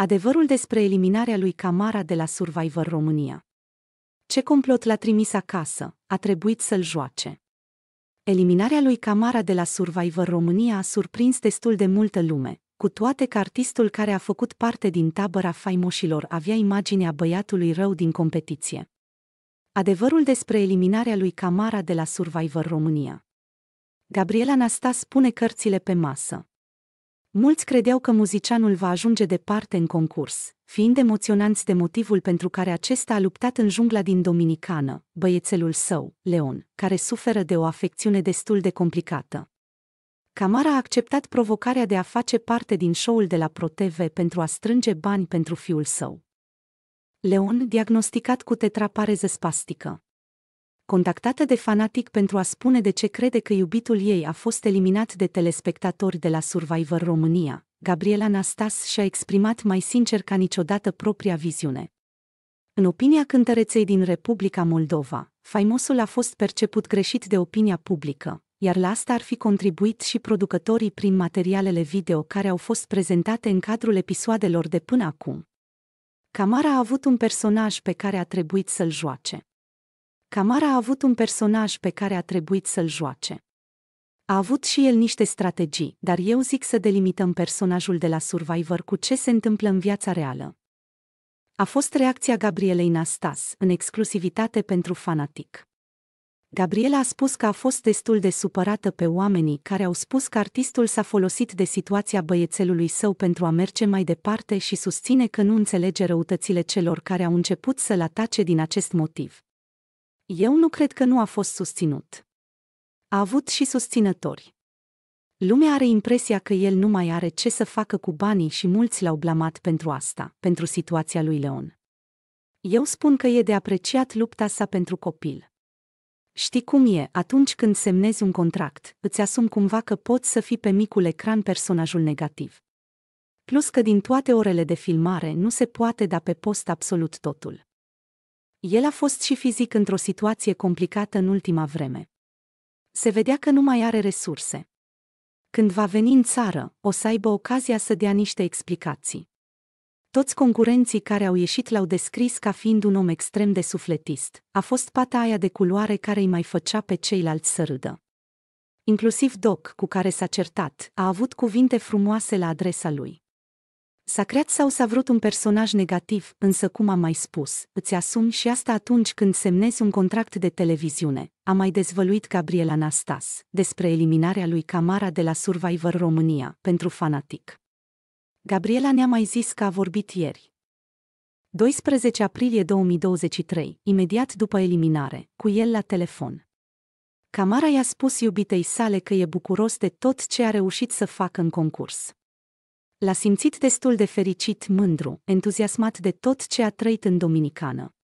Adevărul despre eliminarea lui Camara de la Survivor România. Ce complot l-a trimis acasă, a trebuit să-l joace. Eliminarea lui Camara de la Survivor România a surprins destul de multă lume, cu toate că artistul care a făcut parte din tabăra faimoșilor avea imaginea băiatului rău din competiție. Adevărul despre eliminarea lui Camara de la Survivor România. Gabriela Nasta spune cărțile pe masă. Mulți credeau că muzicianul va ajunge departe în concurs, fiind emoționanți de motivul pentru care acesta a luptat în jungla din Dominicană, băiețelul său, Leon, care suferă de o afecțiune destul de complicată. Camara a acceptat provocarea de a face parte din show-ul de la ProTV pentru a strânge bani pentru fiul său. Leon, diagnosticat cu tetrapareză spastică, contactată de fanatic pentru a spune de ce crede că iubitul ei a fost eliminat de telespectatori de la Survivor România, Gabriela Nastas și-a exprimat mai sincer ca niciodată propria viziune. În opinia cântăreței din Republica Moldova, faimosul a fost perceput greșit de opinia publică, iar la asta ar fi contribuit și producătorii prin materialele video care au fost prezentate în cadrul episoadelor de până acum. Camara a avut un personaj pe care a trebuit să-l joace. Camara a avut un personaj pe care a trebuit să-l joace. A avut și el niște strategii, dar eu zic să delimităm personajul de la Survivor cu ce se întâmplă în viața reală. A fost reacția Gabrielei Nastas, în exclusivitate pentru fanatic. Gabriela a spus că a fost destul de supărată pe oamenii care au spus că artistul s-a folosit de situația băiețelului său pentru a merge mai departe și susține că nu înțelege răutățile celor care au început să-l atace din acest motiv. Eu nu cred că nu a fost susținut. A avut și susținători. Lumea are impresia că el nu mai are ce să facă cu banii și mulți l-au blamat pentru asta, pentru situația lui Leon. Eu spun că e de apreciat lupta sa pentru copil. Știi cum e, atunci când semnezi un contract, îți asum cumva că poți să fii pe micul ecran personajul negativ. Plus că din toate orele de filmare nu se poate da pe post absolut totul. El a fost și fizic într-o situație complicată în ultima vreme. Se vedea că nu mai are resurse. Când va veni în țară, o să aibă ocazia să dea niște explicații. Toți concurenții care au ieșit l-au descris ca fiind un om extrem de sufletist. A fost pata aia de culoare care îi mai făcea pe ceilalți să râdă. Inclusiv Doc, cu care s-a certat, a avut cuvinte frumoase la adresa lui. S-a creat sau s-a vrut un personaj negativ, însă cum am mai spus, îți asumi și asta atunci când semnezi un contract de televiziune. A mai dezvăluit Gabriel Anastas despre eliminarea lui Camara de la Survivor România pentru fanatic. Gabriela ne-a mai zis că a vorbit ieri. 12 aprilie 2023, imediat după eliminare, cu el la telefon. Camara i-a spus iubitei sale că e bucuros de tot ce a reușit să facă în concurs l-a simțit destul de fericit, mândru, entuziasmat de tot ce a trăit în Dominicană.